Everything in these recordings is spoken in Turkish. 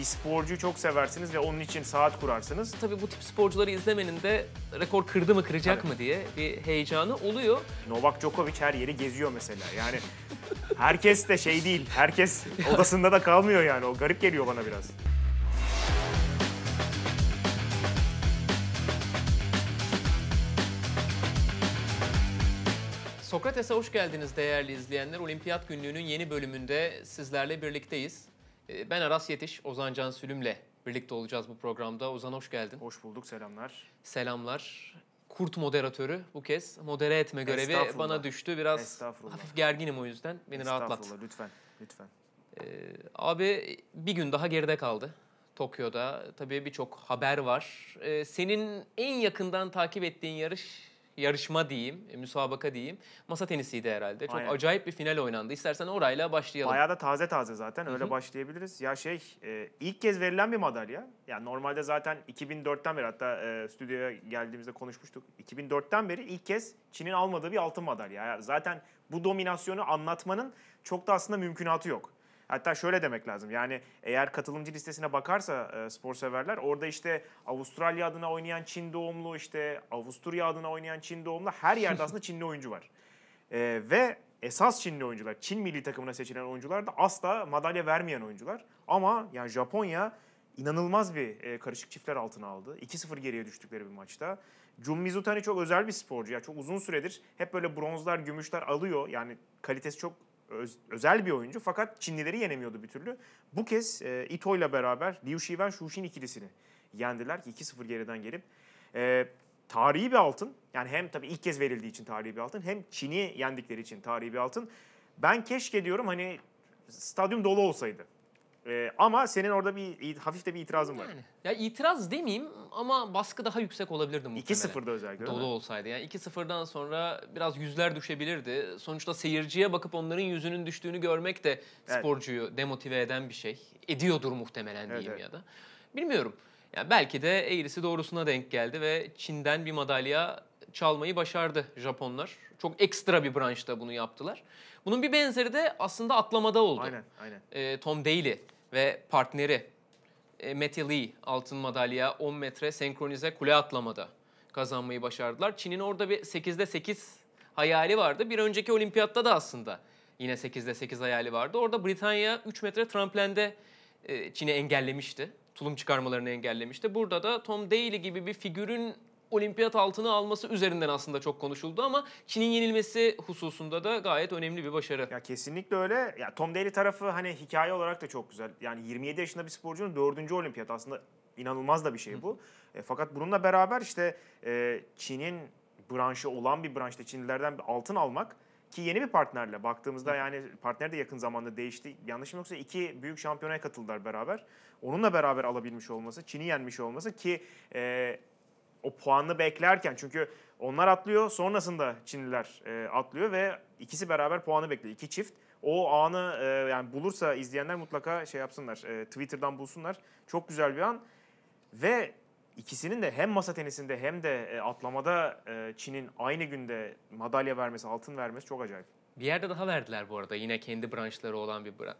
bir sporcuyu çok seversiniz ve onun için saat kurarsınız. Tabii bu tip sporcuları izlemenin de rekor kırdı mı kıracak Tabii. mı diye bir heyecanı oluyor. Novak Djokovic her yeri geziyor mesela. Yani herkes de şey değil. Herkes odasında da kalmıyor yani. O garip geliyor bana biraz. Sokrates'e hoş geldiniz değerli izleyenler. Olimpiyat günlüğünün yeni bölümünde sizlerle birlikteyiz. Ee, ben Aras Yetiş, Ozan Can Sülüm'le birlikte olacağız bu programda. Ozan hoş geldin. Hoş bulduk, selamlar. Selamlar. Kurt moderatörü bu kez modere etme görevi bana düştü. Biraz hafif gerginim o yüzden. Beni rahatlat. lütfen, lütfen. Ee, abi bir gün daha geride kaldı Tokyo'da. Tabii birçok haber var. Ee, senin en yakından takip ettiğin yarış yarışma diyeyim, e, müsabaka diyeyim. Masa tenisiydi herhalde. Çok Aynen. acayip bir final oynandı. İstersen orayla başlayalım. Bayağı da taze taze zaten. Öyle Hı-hı. başlayabiliriz. Ya şey, e, ilk kez verilen bir madalya. Yani normalde zaten 2004'ten beri hatta e, stüdyoya geldiğimizde konuşmuştuk. 2004'ten beri ilk kez Çin'in almadığı bir altın madalya. Yani zaten bu dominasyonu anlatmanın çok da aslında mümkünatı yok. Hatta şöyle demek lazım. Yani eğer katılımcı listesine bakarsa e, spor severler orada işte Avustralya adına oynayan Çin doğumlu işte Avusturya adına oynayan Çin doğumlu her yerde aslında Çinli oyuncu var. E, ve esas Çinli oyuncular, Çin milli takımına seçilen oyuncular da asla madalya vermeyen oyuncular. Ama yani Japonya inanılmaz bir e, karışık çiftler altına aldı. 2-0 geriye düştükleri bir maçta. Jun Mizutani hani çok özel bir sporcu. ya çok uzun süredir hep böyle bronzlar, gümüşler alıyor. Yani kalitesi çok öz, özel bir oyuncu fakat Çinlileri yenemiyordu bir türlü. Bu kez e, Ito ile beraber Liu Shiwen Shushin ikilisini yendiler ki 2-0 geriden gelip. E, tarihi bir altın. Yani hem tabii ilk kez verildiği için tarihi bir altın hem Çin'i yendikleri için tarihi bir altın. Ben keşke diyorum hani stadyum dolu olsaydı. Ee, ama senin orada bir hafif de bir itirazın var. yani. Ya itiraz demeyeyim ama baskı daha yüksek olabilirdi muhtemelen. 2-0'da özellikle. Dolu olsaydı. Yani 2-0'dan sonra biraz yüzler düşebilirdi. Sonuçta seyirciye bakıp onların yüzünün düştüğünü görmek de sporcuyu evet. demotive eden bir şey. Ediyordur muhtemelen evet, diyeyim evet. ya da. Bilmiyorum. Yani belki de eğrisi doğrusuna denk geldi ve Çin'den bir madalya çalmayı başardı Japonlar. Çok ekstra bir branşta bunu yaptılar. Bunun bir benzeri de aslında atlamada oldu. Aynen, aynen. E, Tom Daly ve partneri e, Matty Lee altın madalya 10 metre senkronize kule atlamada kazanmayı başardılar. Çin'in orada bir 8'de 8 hayali vardı. Bir önceki olimpiyatta da aslında yine 8'de 8 hayali vardı. Orada Britanya 3 metre tramplende e, Çin'i engellemişti. Tulum çıkarmalarını engellemişti. Burada da Tom Daly gibi bir figürün olimpiyat altını alması üzerinden aslında çok konuşuldu ama Çin'in yenilmesi hususunda da gayet önemli bir başarı. Ya kesinlikle öyle. Ya Tom Daley tarafı hani hikaye olarak da çok güzel. Yani 27 yaşında bir sporcunun 4. olimpiyat aslında inanılmaz da bir şey bu. Hı. E, fakat bununla beraber işte e, Çin'in branşı olan bir branşta Çinlilerden altın almak ki yeni bir partnerle baktığımızda yani partner de yakın zamanda değişti. Yanlışım yoksa iki büyük şampiyonaya katıldılar beraber. Onunla beraber alabilmiş olması, Çin'i yenmiş olması ki e, o puanı beklerken çünkü onlar atlıyor sonrasında Çinliler e, atlıyor ve ikisi beraber puanı bekliyor. iki çift. O anı e, yani bulursa izleyenler mutlaka şey yapsınlar. E, Twitter'dan bulsunlar. Çok güzel bir an. Ve ikisinin de hem masa tenisinde hem de e, atlamada e, Çin'in aynı günde madalya vermesi, altın vermesi çok acayip. Bir yerde daha verdiler bu arada. Yine kendi branşları olan bir e,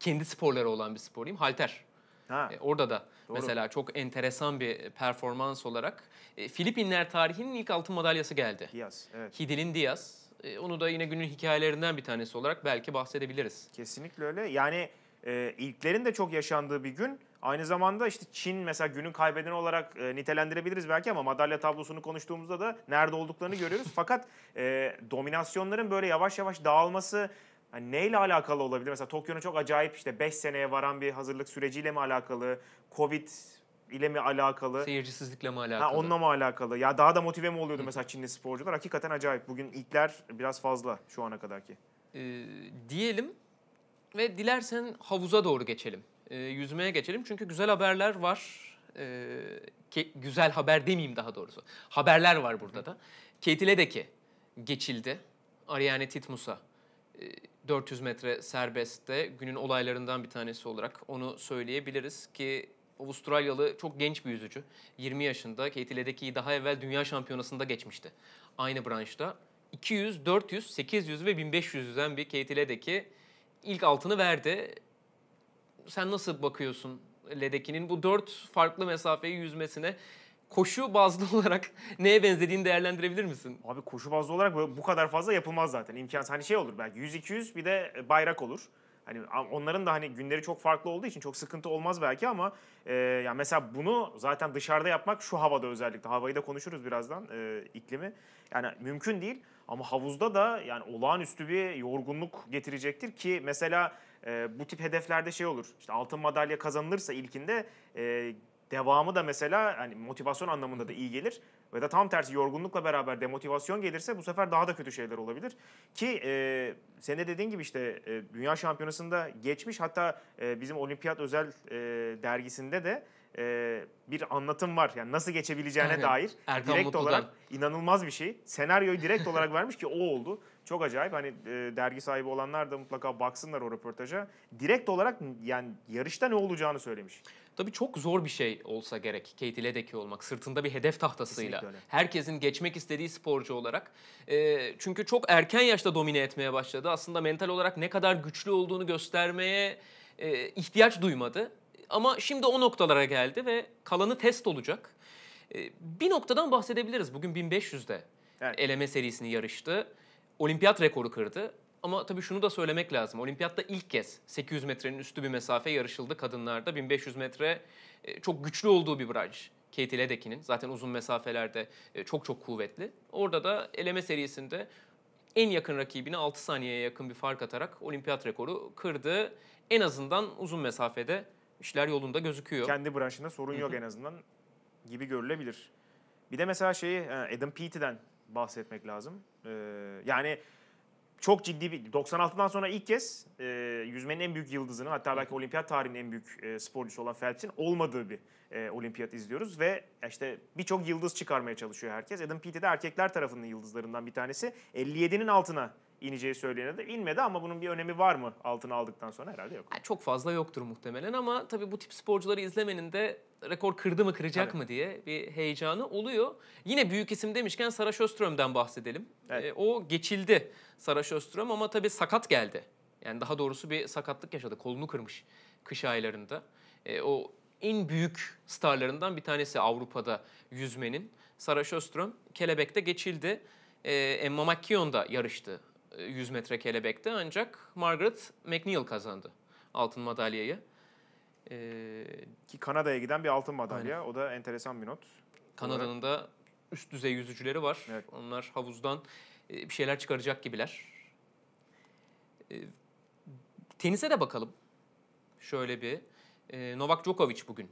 kendi sporları olan bir spor diyeyim. Halter Ha. E, orada da Doğru. mesela çok enteresan bir performans olarak e, Filipinler tarihinin ilk altın madalyası geldi. Diaz, evet. Hidil'in Diaz. E, onu da yine günün hikayelerinden bir tanesi olarak belki bahsedebiliriz. Kesinlikle öyle. Yani e, ilklerin de çok yaşandığı bir gün. Aynı zamanda işte Çin mesela günün kaybedeni olarak e, nitelendirebiliriz belki ama madalya tablosunu konuştuğumuzda da nerede olduklarını görüyoruz. Fakat e, dominasyonların böyle yavaş yavaş dağılması Hani neyle alakalı olabilir? Mesela Tokyo'nun çok acayip işte 5 seneye varan bir hazırlık süreciyle mi alakalı? Covid ile mi alakalı? Seyircisizlikle mi alakalı? Ha, onunla mı alakalı? Ya daha da motive mi oluyordu Hı. mesela Çinli sporcular? Hakikaten acayip. Bugün ilkler biraz fazla şu ana kadarki. Ee, diyelim ve dilersen havuza doğru geçelim. Ee, yüzmeye geçelim çünkü güzel haberler var. Ee, güzel haber demeyeyim daha doğrusu. Haberler var burada Hı. da. Katie Ledecky geçildi. Ariane Titmus'a. Ee, 400 metre serbestte günün olaylarından bir tanesi olarak onu söyleyebiliriz ki Avustralyalı çok genç bir yüzücü. 20 yaşında. Katie Ledecky daha evvel dünya şampiyonasında geçmişti. Aynı branşta. 200, 400, 800 ve 1500'den bir Katie Ledecky ilk altını verdi. Sen nasıl bakıyorsun Ledecky'nin bu dört farklı mesafeyi yüzmesine? koşu bazlı olarak neye benzediğini değerlendirebilir misin? Abi koşu bazlı olarak bu kadar fazla yapılmaz zaten. İmkansız. Hani şey olur belki 100-200 bir de e, bayrak olur. Hani onların da hani günleri çok farklı olduğu için çok sıkıntı olmaz belki ama e, ya yani mesela bunu zaten dışarıda yapmak şu havada özellikle havayı da konuşuruz birazdan e, iklimi. Yani mümkün değil ama havuzda da yani olağanüstü bir yorgunluk getirecektir ki mesela e, bu tip hedeflerde şey olur. işte altın madalya kazanılırsa ilkinde e, devamı da mesela hani motivasyon anlamında da iyi gelir ve de tam tersi yorgunlukla beraber demotivasyon gelirse bu sefer daha da kötü şeyler olabilir. Ki e, senin de dediğin gibi işte e, Dünya Şampiyonası'nda geçmiş hatta e, bizim Olimpiyat Özel e, dergisinde de e, bir anlatım var. Yani nasıl geçebileceğine Aynen. dair Erkan direkt Mutlu'dan. olarak inanılmaz bir şey. Senaryoyu direkt olarak vermiş ki o oldu. Çok acayip hani e, dergi sahibi olanlar da mutlaka baksınlar o röportaja. Direkt olarak yani yarışta ne olacağını söylemiş. Tabii çok zor bir şey olsa gerek Katie Ledecky olmak. Sırtında bir hedef tahtasıyla. Herkesin geçmek istediği sporcu olarak. E, çünkü çok erken yaşta domine etmeye başladı. Aslında mental olarak ne kadar güçlü olduğunu göstermeye e, ihtiyaç duymadı. Ama şimdi o noktalara geldi ve kalanı test olacak. E, bir noktadan bahsedebiliriz. Bugün 1500'de evet. eleme serisini yarıştı olimpiyat rekoru kırdı. Ama tabii şunu da söylemek lazım. Olimpiyatta ilk kez 800 metrenin üstü bir mesafe yarışıldı kadınlarda. 1500 metre e, çok güçlü olduğu bir branş. Katie Ledeck'inin zaten uzun mesafelerde e, çok çok kuvvetli. Orada da eleme serisinde en yakın rakibine 6 saniyeye yakın bir fark atarak olimpiyat rekoru kırdı. En azından uzun mesafede işler yolunda gözüküyor. Kendi branşında sorun yok en azından gibi görülebilir. Bir de mesela şeyi e, Adam Peaty'den bahsetmek lazım. E, yani çok ciddi bir 96'dan sonra ilk kez e, yüzmenin en büyük yıldızının hatta belki olimpiyat tarihinin en büyük e, sporcusu olan Phelps'in olmadığı bir e, olimpiyat izliyoruz ve e, işte birçok yıldız çıkarmaya çalışıyor herkes. Adam Peaty de erkekler tarafının yıldızlarından bir tanesi. 57'nin altına ineceği söylenirdi. İnmedi ama bunun bir önemi var mı altını aldıktan sonra herhalde yok. Yani çok fazla yoktur muhtemelen ama tabii bu tip sporcuları izlemenin de rekor kırdı mı kıracak tabii. mı diye bir heyecanı oluyor. Yine büyük isim demişken Sara Öström'den bahsedelim. Evet. E, o geçildi Sara Öström ama tabii sakat geldi. Yani daha doğrusu bir sakatlık yaşadı. Kolunu kırmış kış aylarında. E, o en büyük starlarından bir tanesi Avrupa'da yüzmenin. Sara Öström kelebekte geçildi. E, Emma McKeon da yarıştı 100 metre kelebekte ancak Margaret McNeil kazandı altın madalyayı. Ee, Ki Kanada'ya giden bir altın madalya. Aynen. O da enteresan bir not. Kanada'nın da üst düzey yüzücüleri var. Evet. Onlar havuzdan e, bir şeyler çıkaracak gibiler. Ee, tenise de bakalım. Şöyle bir. E, Novak Djokovic bugün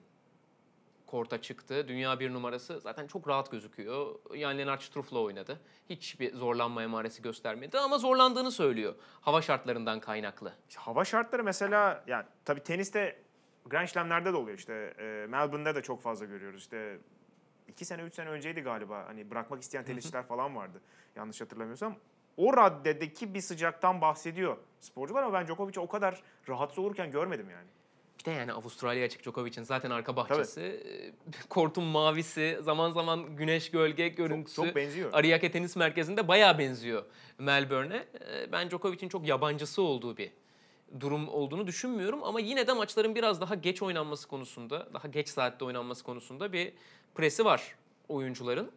korta çıktı. Dünya bir numarası zaten çok rahat gözüküyor. Yani Lennart Struff'la oynadı. Hiçbir zorlanma emaresi göstermedi ama zorlandığını söylüyor. Hava şartlarından kaynaklı. Hava şartları mesela yani tabii teniste Grand Slam'lerde de oluyor işte. Ee, Melbourne'de de çok fazla görüyoruz. İşte iki sene, üç sene önceydi galiba. Hani bırakmak isteyen tenisçiler falan vardı. Yanlış hatırlamıyorsam. O raddedeki bir sıcaktan bahsediyor sporcular ama ben Djokovic'i o kadar rahatsız olurken görmedim yani. Bir de yani Avustralya açık Djokovic'in zaten arka bahçesi. Tabii. Kortun mavisi, zaman zaman güneş gölge görüntüsü. Çok, çok benziyor. Ariake Tenis Merkezi'nde bayağı benziyor Melbourne'e. Ben Djokovic'in çok yabancısı olduğu bir durum olduğunu düşünmüyorum. Ama yine de maçların biraz daha geç oynanması konusunda, daha geç saatte oynanması konusunda bir presi var oyuncuların.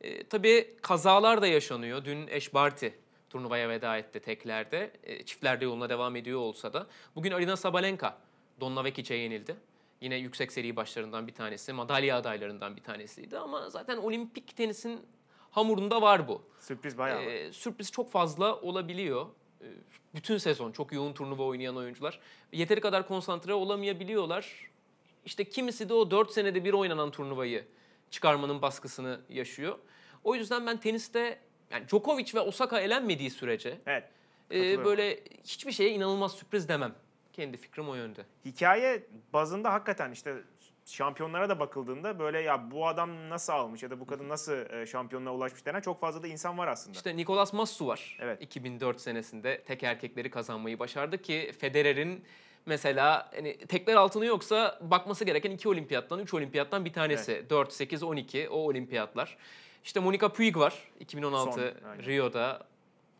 E, tabii kazalar da yaşanıyor. Dün Eş Barty turnuvaya veda etti teklerde. E, çiftlerde yoluna devam ediyor olsa da. Bugün Arina Sabalenka Donlavekic'e yenildi. Yine yüksek seri başlarından bir tanesi, madalya adaylarından bir tanesiydi ama zaten olimpik tenisin hamurunda var bu. Sürpriz bayağı ee, var. Ee, sürpriz çok fazla olabiliyor. Ee, bütün sezon çok yoğun turnuva oynayan oyuncular. Yeteri kadar konsantre olamayabiliyorlar. İşte kimisi de o 4 senede bir oynanan turnuvayı çıkarmanın baskısını yaşıyor. O yüzden ben teniste yani Djokovic ve Osaka elenmediği sürece evet, e, böyle hiçbir şeye inanılmaz sürpriz demem. Kendi fikrim o yönde. Hikaye bazında hakikaten işte şampiyonlara da bakıldığında böyle ya bu adam nasıl almış ya da bu kadın nasıl e, şampiyonluğa ulaşmış denen çok fazla da insan var aslında. İşte Nicolas Massu var. Evet. 2004 senesinde tek erkekleri kazanmayı başardı ki Federer'in mesela hani tekler altını yoksa bakması gereken iki olimpiyattan, üç olimpiyattan bir tanesi. Evet. 4, 8, 12 o olimpiyatlar. İşte Monica Puig var 2016 Son, Rio'da.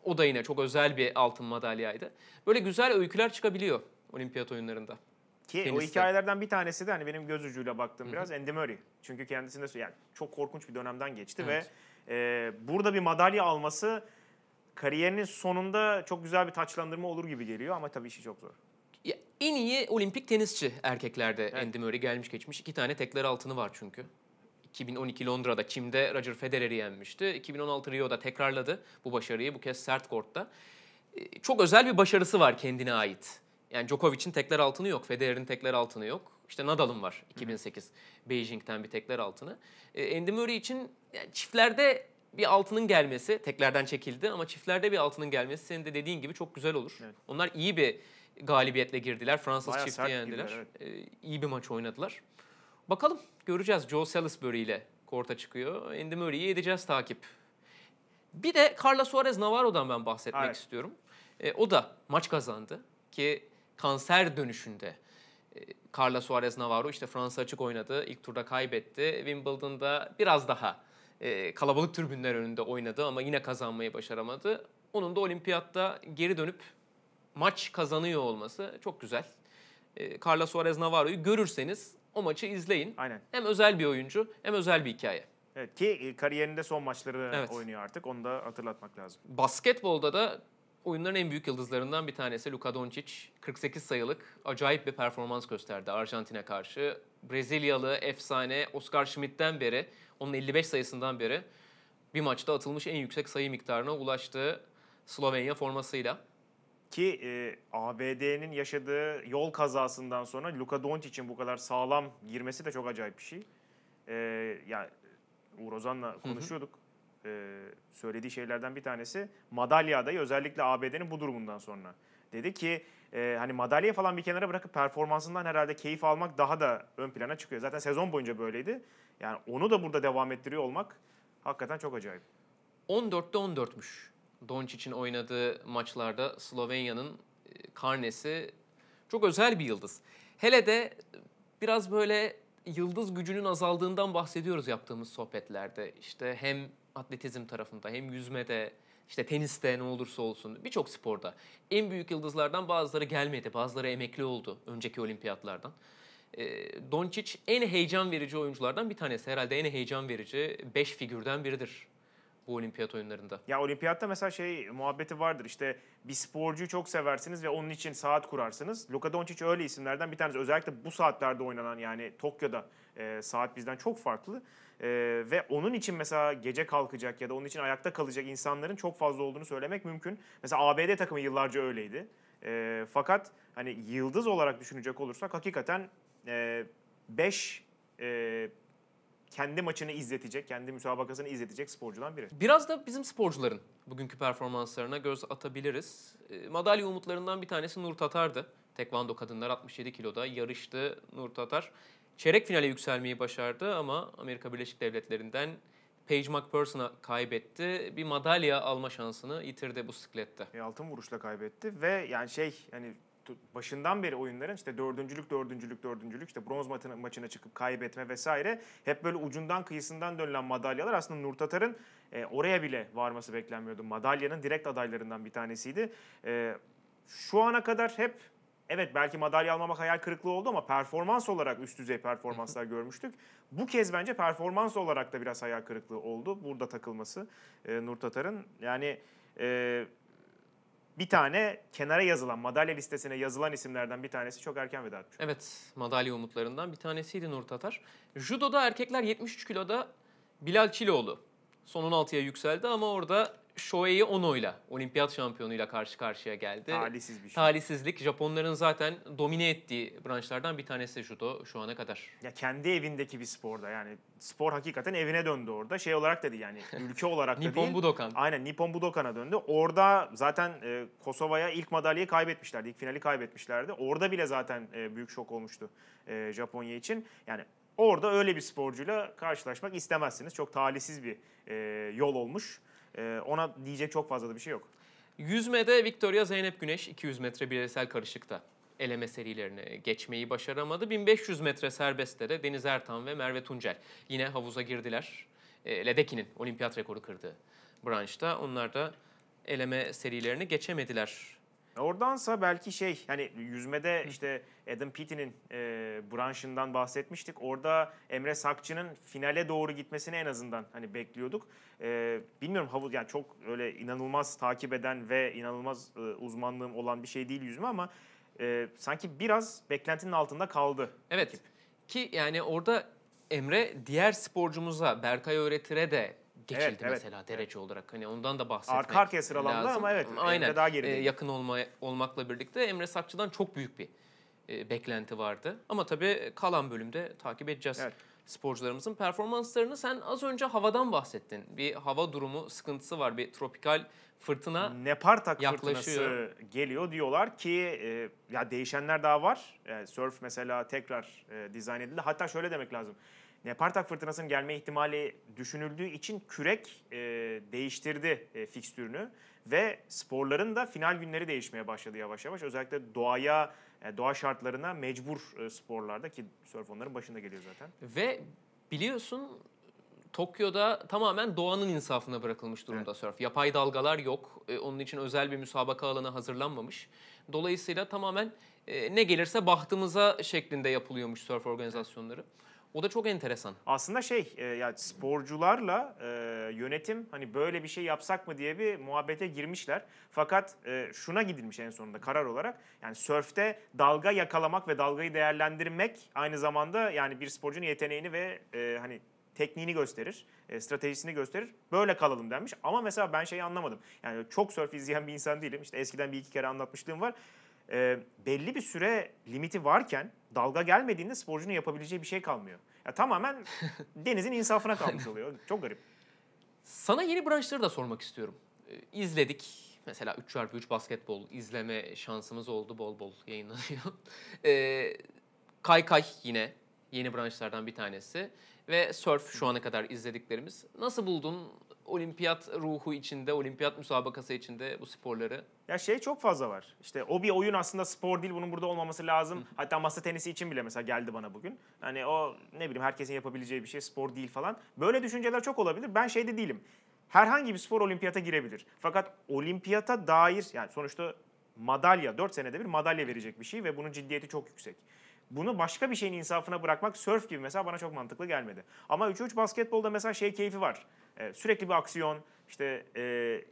O da yine çok özel bir altın madalyaydı. Böyle güzel öyküler çıkabiliyor olimpiyat oyunlarında. Ki Teniste. o hikayelerden bir tanesi de hani benim göz ucuyla baktığım biraz Andy Murray. Çünkü kendisinde yani çok korkunç bir dönemden geçti evet. ve e, burada bir madalya alması kariyerinin sonunda çok güzel bir taçlandırma olur gibi geliyor ama tabii işi çok zor. Ya, en iyi olimpik tenisçi erkeklerde evet. Andy Murray gelmiş geçmiş. iki tane tekler altını var çünkü. 2012 Londra'da Çim'de Roger Federer'i yenmişti. 2016 Rio'da tekrarladı bu başarıyı bu kez sert kortta. E, çok özel bir başarısı var kendine ait. Yani Djokovic'in tekler altını yok, Federer'in tekler altını yok. İşte Nadal'ın var 2008 Beijing'ten bir tekler altını. E, Andy Murray için yani çiftlerde bir altının gelmesi, teklerden çekildi ama çiftlerde bir altının gelmesi senin de dediğin gibi çok güzel olur. Evet. Onlar iyi bir galibiyetle girdiler. Fransız Bayağı çifti yendiler. Girdiler, evet. ee, iyi bir maç oynadılar. Bakalım göreceğiz. Joe Salisbury ile korta çıkıyor. Andy Murray'i edeceğiz takip. Bir de Carla Suarez Navarro'dan ben bahsetmek evet. istiyorum. Ee, o da maç kazandı ki kanser dönüşünde. Ee, Carla Suarez Navarro işte Fransa açık oynadı. ilk turda kaybetti. Wimbledon'da biraz daha e, kalabalık tribünler önünde oynadı ama yine kazanmayı başaramadı. Onun da olimpiyatta geri dönüp maç kazanıyor olması çok güzel. E, Carla Suarez Navarro'yu görürseniz o maçı izleyin. Aynen. Hem özel bir oyuncu hem özel bir hikaye. Evet ki e, kariyerinde son maçları evet. oynuyor artık. Onu da hatırlatmak lazım. Basketbolda da oyunların en büyük yıldızlarından bir tanesi Luka Doncic. 48 sayılık acayip bir performans gösterdi Arjantin'e karşı. Brezilyalı efsane Oscar Schmidt'ten beri, onun 55 sayısından beri bir maçta atılmış en yüksek sayı miktarına ulaştı Slovenya formasıyla. Ki e, ABD'nin yaşadığı yol kazasından sonra Luka Doncic'in bu kadar sağlam girmesi de çok acayip bir şey. E, yani Uğur Ozan'la konuşuyorduk. Hı hı. E, söylediği şeylerden bir tanesi madalya adayı özellikle ABD'nin bu durumundan sonra. Dedi ki e, hani madalya falan bir kenara bırakıp performansından herhalde keyif almak daha da ön plana çıkıyor. Zaten sezon boyunca böyleydi. Yani onu da burada devam ettiriyor olmak hakikaten çok acayip. 14'te 14'müş. Doncic'in oynadığı maçlarda Slovenya'nın e, karnesi çok özel bir yıldız. Hele de biraz böyle yıldız gücünün azaldığından bahsediyoruz yaptığımız sohbetlerde. İşte hem atletizm tarafında hem yüzmede işte teniste ne olursa olsun birçok sporda en büyük yıldızlardan bazıları gelmedi. Bazıları emekli oldu önceki olimpiyatlardan. E, Doncic en heyecan verici oyunculardan bir tanesi. Herhalde en heyecan verici 5 figürden biridir bu olimpiyat oyunlarında. Ya olimpiyatta mesela şey muhabbeti vardır işte bir sporcuyu çok seversiniz ve onun için saat kurarsınız. Luka Doncic öyle isimlerden bir tanesi. Özellikle bu saatlerde oynanan yani Tokyo'da e, saat bizden çok farklı. E, ve onun için mesela gece kalkacak ya da onun için ayakta kalacak insanların çok fazla olduğunu söylemek mümkün. Mesela ABD takımı yıllarca öyleydi. E, fakat hani yıldız olarak düşünecek olursak hakikaten 5 e, beş, e, kendi maçını izletecek, kendi müsabakasını izletecek sporculardan biri. Biraz da bizim sporcuların bugünkü performanslarına göz atabiliriz. Ee, madalya umutlarından bir tanesi Nur Tatar'dı. Tekvando kadınlar 67 kiloda yarıştı Nur Tatar. Çeyrek finale yükselmeyi başardı ama Amerika Birleşik Devletleri'nden Paige McPherson'a kaybetti. Bir madalya alma şansını yitirdi bu siklette. E, altın vuruşla kaybetti ve yani şey hani başından beri oyunların işte dördüncülük, dördüncülük, dördüncülük işte bronz maçına çıkıp kaybetme vesaire hep böyle ucundan kıyısından dönülen madalyalar aslında Nur Tatar'ın e, oraya bile varması beklenmiyordu. Madalyanın direkt adaylarından bir tanesiydi. E, şu ana kadar hep Evet belki madalya almamak hayal kırıklığı oldu ama performans olarak üst düzey performanslar görmüştük. Bu kez bence performans olarak da biraz hayal kırıklığı oldu. Burada takılması e, Nur Tatar'ın. Yani e, bir tane kenara yazılan, madalya listesine yazılan isimlerden bir tanesi çok erken veda etmiş. Evet, madalya umutlarından bir tanesiydi Nur Tatar. Judo'da erkekler 73 kiloda Bilal Çiloğlu son 16'ya yükseldi ama orada Shohei Ono'yla, olimpiyat şampiyonuyla karşı karşıya geldi. Talihsiz bir şey. Talihsizlik. Japonların zaten domine ettiği branşlardan bir tanesi judo şu ana kadar. Ya kendi evindeki bir sporda yani spor hakikaten evine döndü orada. Şey olarak dedi yani ülke olarak da Nippon değil. Nippon Budokan. Aynen Nippon Budokan'a döndü. Orada zaten e, Kosova'ya ilk madalyayı kaybetmişlerdi. ilk finali kaybetmişlerdi. Orada bile zaten e, büyük şok olmuştu e, Japonya için. Yani orada öyle bir sporcuyla karşılaşmak istemezsiniz. Çok talihsiz bir e, yol olmuş. E, ona diyecek çok fazla da bir şey yok. Yüzmede Victoria Zeynep Güneş 200 metre bireysel karışıkta eleme serilerini geçmeyi başaramadı. 1500 metre serbestte de Deniz Ertan ve Merve Tuncel yine havuza girdiler. Ee, Ledeki'nin olimpiyat rekoru kırdığı branşta onlar da eleme serilerini geçemediler. Oradansa belki şey hani yüzmede işte Adam Peaty'nin e, branşından bahsetmiştik. Orada Emre Sakçı'nın finale doğru gitmesini en azından hani bekliyorduk. E, bilmiyorum havuz yani çok öyle inanılmaz takip eden ve inanılmaz e, uzmanlığım olan bir şey değil yüzme ama e, sanki biraz beklentinin altında kaldı. Evet. Ekip. Ki yani orada Emre diğer sporcumuza Berkay Öğretir'e de geçildi evet, mesela evet. derece olarak. Hani ondan da bahsetmek Arka arkaya sıralandı lazım. ama evet Aynen. daha geride. Ee, yakın olma, olmakla birlikte Emre Sakçı'dan çok büyük bir e, beklenti vardı. Ama tabii kalan bölümde takip edeceğiz. Evet sporcularımızın performanslarını sen az önce havadan bahsettin. Bir hava durumu sıkıntısı var. Bir tropikal fırtına Nepartak yaklaşıyor. fırtınası geliyor diyorlar ki e, ya değişenler daha var. E, surf mesela tekrar e, dizayn edildi. Hatta şöyle demek lazım. Nepartak fırtınasının gelme ihtimali düşünüldüğü için kürek e, değiştirdi e, fikstürünü ve sporların da final günleri değişmeye başladı yavaş yavaş. Özellikle doğaya, e, doğa şartlarına mecbur e, sporlarda ki sörf onların başında geliyor zaten. Ve biliyorsun Tokyo'da tamamen doğanın insafına bırakılmış durumda evet. sörf. Yapay dalgalar yok. E, onun için özel bir müsabaka alanı hazırlanmamış. Dolayısıyla tamamen e, ne gelirse bahtımıza şeklinde yapılıyormuş sörf organizasyonları. Evet. O da çok enteresan. Aslında şey e, yani sporcularla e, yönetim hani böyle bir şey yapsak mı diye bir muhabbete girmişler. Fakat e, şuna gidilmiş en sonunda karar olarak. Yani sörfte dalga yakalamak ve dalgayı değerlendirmek aynı zamanda yani bir sporcunun yeteneğini ve e, hani tekniğini gösterir, e, stratejisini gösterir. Böyle kalalım denmiş. Ama mesela ben şeyi anlamadım. Yani çok sörf izleyen bir insan değilim. İşte eskiden bir iki kere anlatmışlığım var. E, belli bir süre limiti varken dalga gelmediğinde sporcunun yapabileceği bir şey kalmıyor. Ya tamamen denizin insafına kalmış oluyor. Çok garip. Sana yeni branşları da sormak istiyorum. Ee, izledik. Mesela 3x3 basketbol izleme şansımız oldu. Bol bol yayınlanıyor. Ee, kay kay yine yeni branşlardan bir tanesi. Ve surf şu ana kadar izlediklerimiz. Nasıl buldun? olimpiyat ruhu içinde, olimpiyat müsabakası içinde bu sporları? Ya şey çok fazla var. İşte o bir oyun aslında spor değil. Bunun burada olmaması lazım. Hatta masa tenisi için bile mesela geldi bana bugün. Hani o ne bileyim herkesin yapabileceği bir şey spor değil falan. Böyle düşünceler çok olabilir. Ben şeyde değilim. Herhangi bir spor olimpiyata girebilir. Fakat olimpiyata dair yani sonuçta madalya 4 senede bir madalya verecek bir şey ve bunun ciddiyeti çok yüksek. Bunu başka bir şeyin insafına bırakmak surf gibi mesela bana çok mantıklı gelmedi. Ama 3-3 basketbolda mesela şey keyfi var. Ee, sürekli bir aksiyon, işte e,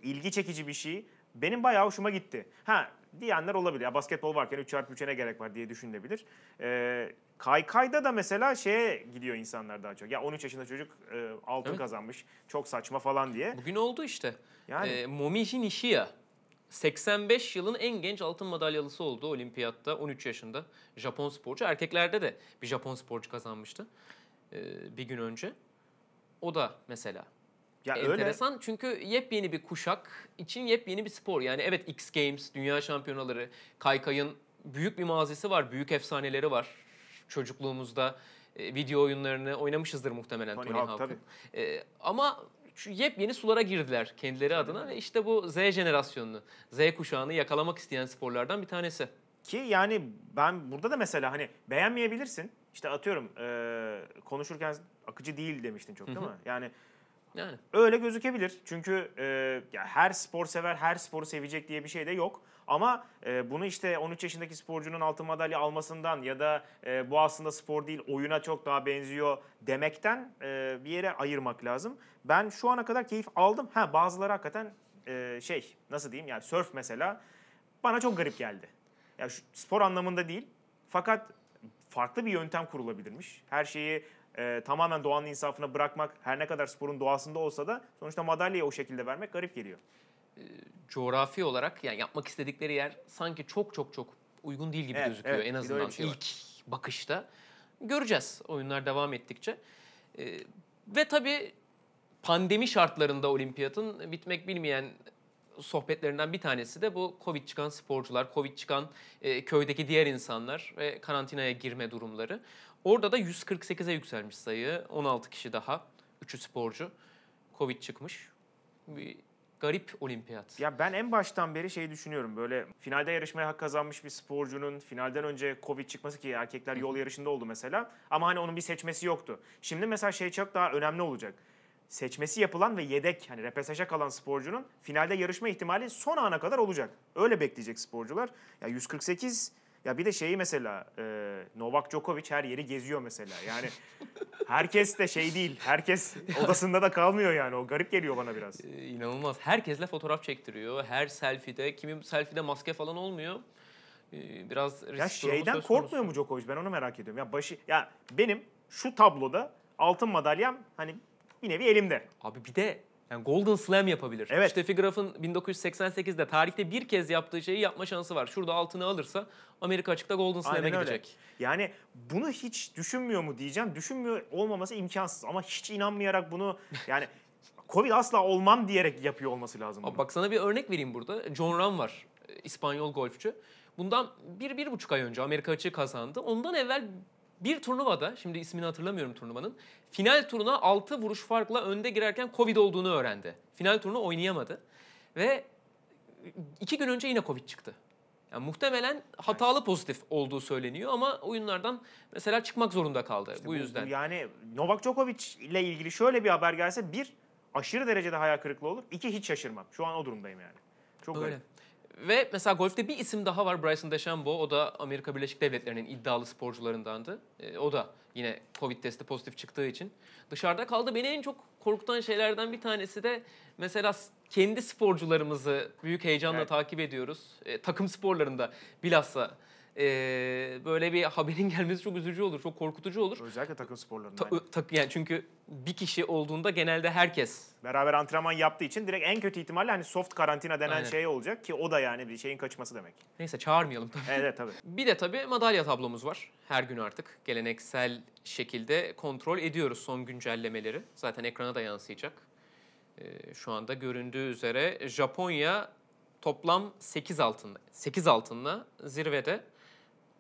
ilgi çekici bir şey. Benim bayağı hoşuma gitti. Ha diyenler olabilir. Ya basketbol varken 3 çarpı 3'e ne gerek var diye düşünebilir. Ee, kaykayda da mesela şeye gidiyor insanlar daha çok. Ya 13 yaşında çocuk e, altın evet. kazanmış. Çok saçma falan diye. Bugün oldu işte. Yani. E, Momijin işi ya. 85 yılın en genç altın madalyalısı oldu olimpiyatta 13 yaşında Japon sporcu. Erkeklerde de bir Japon sporcu kazanmıştı e, bir gün önce. O da mesela ya enteresan öyle. çünkü yepyeni bir kuşak için yepyeni bir spor. Yani evet X Games, Dünya Şampiyonaları, Kaykay'ın büyük bir mazisi var, büyük efsaneleri var. Çocukluğumuzda e, video oyunlarını oynamışızdır muhtemelen Tony, Tony Hawk'ın. E, ama yepyeni sulara girdiler kendileri adına ve işte bu Z jenerasyonunu, Z kuşağını yakalamak isteyen sporlardan bir tanesi. Ki yani ben burada da mesela hani beğenmeyebilirsin. İşte atıyorum e, konuşurken akıcı değil demiştin çok değil Hı-hı. mi? Yani yani. Öyle gözükebilir. Çünkü e, ya her spor sever, her sporu sevecek diye bir şey de yok. Ama e, bunu işte 13 yaşındaki sporcunun altın madalya almasından ya da e, bu aslında spor değil oyuna çok daha benziyor demekten e, bir yere ayırmak lazım. Ben şu ana kadar keyif aldım. Ha bazıları hakikaten e, şey nasıl diyeyim yani surf mesela bana çok garip geldi. Ya yani spor anlamında değil. Fakat farklı bir yöntem kurulabilirmiş. Her şeyi e, tamamen doğanın insafına bırakmak her ne kadar sporun doğasında olsa da sonuçta madalyayı o şekilde vermek garip geliyor. E, coğrafi olarak yani yapmak istedikleri yer sanki çok çok çok uygun değil gibi evet, gözüküyor evet, en azından şey ilk var. bakışta. Göreceğiz oyunlar devam ettikçe. E, ve tabii pandemi şartlarında olimpiyatın bitmek bilmeyen sohbetlerinden bir tanesi de bu Covid çıkan sporcular, Covid çıkan e, köydeki diğer insanlar ve karantinaya girme durumları. Orada da 148'e yükselmiş sayı. 16 kişi daha, 3'ü sporcu. Covid çıkmış. Bir garip olimpiyat. Ya ben en baştan beri şey düşünüyorum böyle finalde yarışmaya hak kazanmış bir sporcunun finalden önce Covid çıkması ki erkekler yol yarışında oldu mesela ama hani onun bir seçmesi yoktu. Şimdi mesela şey çok daha önemli olacak seçmesi yapılan ve yedek hani repesaja kalan sporcunun finalde yarışma ihtimali son ana kadar olacak. Öyle bekleyecek sporcular. Ya 148 ya bir de şeyi mesela e, Novak Djokovic her yeri geziyor mesela. Yani herkes de şey değil. Herkes odasında da kalmıyor yani. O garip geliyor bana biraz. E, inanılmaz. Herkesle fotoğraf çektiriyor. Her selfie'de. Kimi selfie'de maske falan olmuyor. E, biraz risk Ya şeyden korkmuyor mu Djokovic? Ben onu merak ediyorum. Ya başı ya benim şu tabloda altın madalyam hani bir nevi elimde. Abi bir de yani Golden Slam yapabilir. Evet. Steffi Graf'ın 1988'de tarihte bir kez yaptığı şeyi yapma şansı var. Şurada altını alırsa Amerika açıkta Golden Slam'e gidecek. Yani bunu hiç düşünmüyor mu diyeceğim. Düşünmüyor olmaması imkansız ama hiç inanmayarak bunu yani Covid asla olmam diyerek yapıyor olması lazım. bak sana bir örnek vereyim burada. John Ram var. E, İspanyol golfçü. Bundan bir, bir buçuk ay önce Amerika açığı kazandı. Ondan evvel bir turnuvada, şimdi ismini hatırlamıyorum turnuvanın, final turuna 6 vuruş farkla önde girerken Covid olduğunu öğrendi. Final turunu oynayamadı. Ve iki gün önce yine Covid çıktı. Yani muhtemelen hatalı pozitif olduğu söyleniyor ama oyunlardan mesela çıkmak zorunda kaldı işte bu, bu yüzden. Yani Novak Djokovic ile ilgili şöyle bir haber gelse bir aşırı derecede hayal kırıklığı olur. iki hiç şaşırmam. Şu an o durumdayım yani. Çok öyle. Garip. Ve mesela golfte bir isim daha var Bryson DeChambeau. O da Amerika Birleşik Devletleri'nin iddialı sporcularındandı. E, o da yine Covid testi pozitif çıktığı için dışarıda kaldı. Beni en çok korkutan şeylerden bir tanesi de mesela kendi sporcularımızı büyük heyecanla evet. takip ediyoruz. E, takım sporlarında bilhassa e, böyle bir haberin gelmesi çok üzücü olur, çok korkutucu olur. Özellikle takım sporlarında. Ta, yani. Ta, yani çünkü bir kişi olduğunda genelde herkes. Beraber antrenman yaptığı için direkt en kötü ihtimalle hani soft karantina denen Aynen. şey olacak ki o da yani bir şeyin kaçması demek. Neyse çağırmayalım tabii. Evet tabii. Bir de tabii madalya tablomuz var. Her gün artık geleneksel şekilde kontrol ediyoruz son güncellemeleri. Zaten ekrana da yansıyacak. Ee, şu anda göründüğü üzere Japonya toplam 8 altında 8 altınla zirvede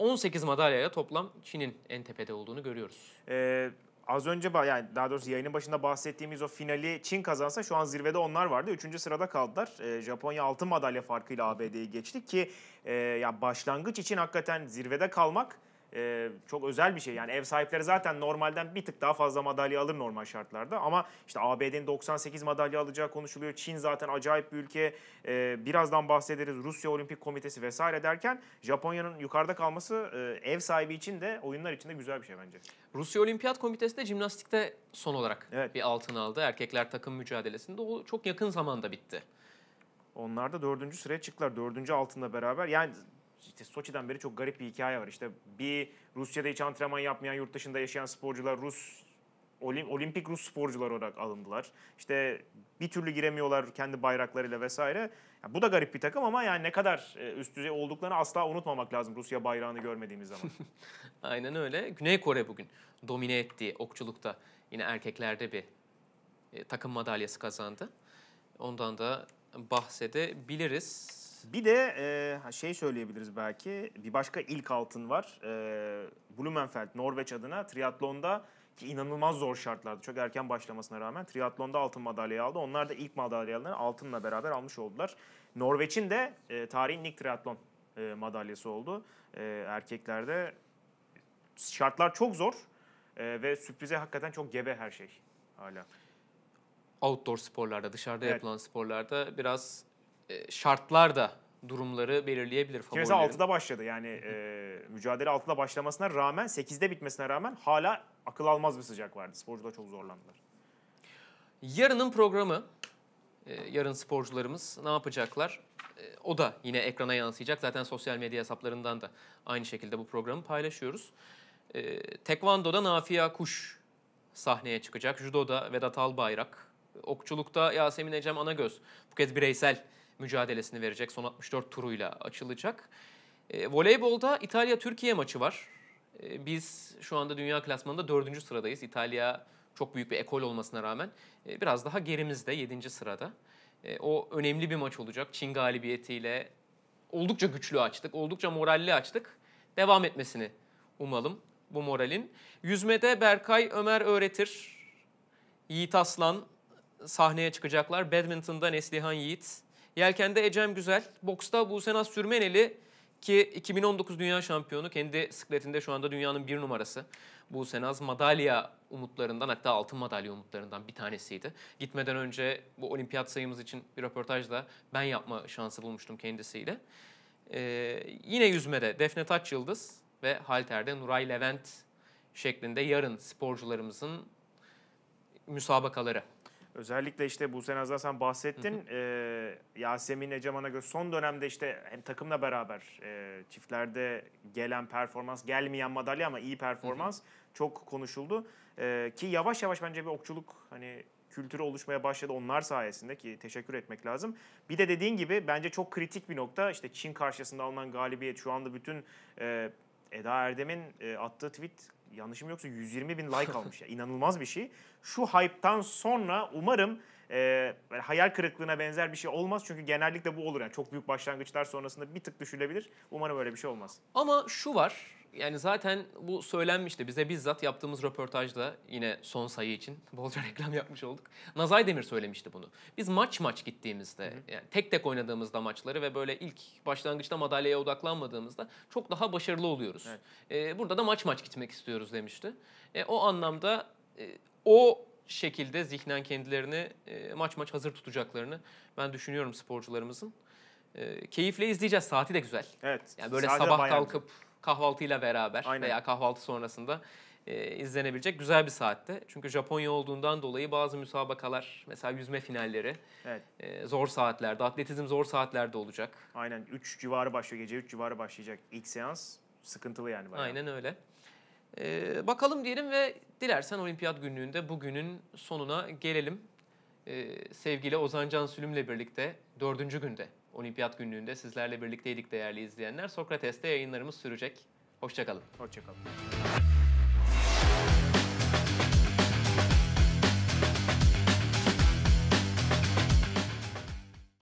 18 madalyayla toplam Çin'in en tepede olduğunu görüyoruz. Ee, az önce yani daha doğrusu yayının başında bahsettiğimiz o finali Çin kazansa şu an zirvede onlar vardı. Üçüncü sırada kaldılar. E, Japonya altın madalya farkıyla ABD'yi geçti ki e, ya başlangıç için hakikaten zirvede kalmak e, çok özel bir şey. Yani ev sahipleri zaten normalden bir tık daha fazla madalya alır normal şartlarda. Ama işte ABD'nin 98 madalya alacağı konuşuluyor. Çin zaten acayip bir ülke. E, birazdan bahsederiz. Rusya Olimpik Komitesi vesaire derken Japonya'nın yukarıda kalması e, ev sahibi için de oyunlar için de güzel bir şey bence. Rusya Olimpiyat Komitesi de jimnastikte son olarak evet. bir altın aldı. Erkekler takım mücadelesinde o çok yakın zamanda bitti. Onlar da dördüncü sıraya çıktılar. Dördüncü altında beraber. Yani işte Soçi'den beri çok garip bir hikaye var. İşte bir Rusya'da hiç antrenman yapmayan yurt dışında yaşayan sporcular Rus olimpik Rus sporcular olarak alındılar. İşte bir türlü giremiyorlar kendi bayraklarıyla vesaire. Yani bu da garip bir takım ama yani ne kadar e, üst düzey olduklarını asla unutmamak lazım Rusya bayrağını görmediğimiz zaman. Aynen öyle. Güney Kore bugün domine etti okçulukta yine erkeklerde bir e, takım madalyası kazandı. Ondan da bahsedebiliriz. Bir de e, şey söyleyebiliriz belki. Bir başka ilk altın var. E, Blumenfeld Norveç adına triatlonda ki inanılmaz zor şartlarda çok erken başlamasına rağmen triatlonda altın madalyayı aldı. Onlar da ilk madalyalarını altınla beraber almış oldular. Norveç'in de e, tarihin ilk triatlon e, madalyası oldu. E, erkeklerde şartlar çok zor e, ve sürprize hakikaten çok gebe her şey hala. Outdoor sporlarda, dışarıda evet. yapılan sporlarda biraz e, şartlar da durumları belirleyebilir favorilerin. Kimisi 6'da başladı yani e, mücadele 6'da başlamasına rağmen 8'de bitmesine rağmen hala akıl almaz bir sıcak vardı. Sporcular çok zorlandılar. Yarının programı, e, yarın sporcularımız ne yapacaklar? E, o da yine ekrana yansıyacak. Zaten sosyal medya hesaplarından da aynı şekilde bu programı paylaşıyoruz. tekvando'da Nafia Kuş sahneye çıkacak. Judo'da Vedat Albayrak. Okçulukta Yasemin Ecem Anagöz. Bu kez bireysel mücadelesini verecek. Son 64 turuyla açılacak. E, voleybolda İtalya-Türkiye maçı var. E, biz şu anda dünya klasmanında dördüncü sıradayız. İtalya çok büyük bir ekol olmasına rağmen e, biraz daha gerimizde 7. sırada. E, o önemli bir maç olacak. Çin galibiyetiyle oldukça güçlü açtık, oldukça moralli açtık. Devam etmesini umalım bu moralin. Yüzmede Berkay Ömer öğretir. Yiğit Aslan sahneye çıkacaklar. Badminton'da Neslihan Yiğit, Yelkende Ecem Güzel, boksta Busenaz Sürmeneli ki 2019 dünya şampiyonu kendi sıkletinde şu anda dünyanın bir numarası. Bu Senaz madalya umutlarından hatta altın madalya umutlarından bir tanesiydi. Gitmeden önce bu olimpiyat sayımız için bir röportajda ben yapma şansı bulmuştum kendisiyle. Ee, yine yüzmede Defne Taç Yıldız ve halterde Nuray Levent şeklinde yarın sporcularımızın müsabakaları. Özellikle işte bu Nazlı sen bahsettin. e, Yasemin Eceman'a göre son dönemde işte hem takımla beraber e, çiftlerde gelen performans, gelmeyen madalya ama iyi performans hı hı. çok konuşuldu. E, ki yavaş yavaş bence bir okçuluk hani kültürü oluşmaya başladı onlar sayesinde ki teşekkür etmek lazım. Bir de dediğin gibi bence çok kritik bir nokta işte Çin karşısında alınan galibiyet şu anda bütün e, Eda Erdem'in e, attığı tweet yanlışım yoksa 120 bin like almış. Ya. İnanılmaz bir şey. Şu hype'tan sonra umarım e, hayal kırıklığına benzer bir şey olmaz. Çünkü genellikle bu olur. Yani çok büyük başlangıçlar sonrasında bir tık düşülebilir. Umarım öyle bir şey olmaz. Ama şu var yani zaten bu söylenmişti. Bize bizzat yaptığımız röportajda yine son sayı için bolca reklam yapmış olduk. Nazay Demir söylemişti bunu. Biz maç maç gittiğimizde hı hı. yani tek tek oynadığımızda maçları ve böyle ilk başlangıçta madalyaya odaklanmadığımızda çok daha başarılı oluyoruz. Evet. Ee, burada da maç maç gitmek istiyoruz demişti. E, o anlamda e, o şekilde zihnen kendilerini e, maç maç hazır tutacaklarını ben düşünüyorum sporcularımızın. E, keyifle izleyeceğiz. Saati de güzel. Evet. Yani böyle sabah bayağı... kalkıp kahvaltıyla beraber Aynen. veya kahvaltı sonrasında e, izlenebilecek güzel bir saatte. Çünkü Japonya olduğundan dolayı bazı müsabakalar, mesela yüzme finalleri evet. e, zor saatlerde, atletizm zor saatlerde olacak. Aynen 3 civarı başlıyor, gece 3 civarı başlayacak ilk seans. Sıkıntılı yani bayağı. Aynen öyle. E, bakalım diyelim ve dilersen olimpiyat günlüğünde bugünün sonuna gelelim. E, sevgili Ozan Can Sülüm'le birlikte dördüncü günde Olimpiyat günlüğünde sizlerle birlikteydik değerli izleyenler. Sokrates'te yayınlarımız sürecek. Hoşçakalın. Hoşçakalın.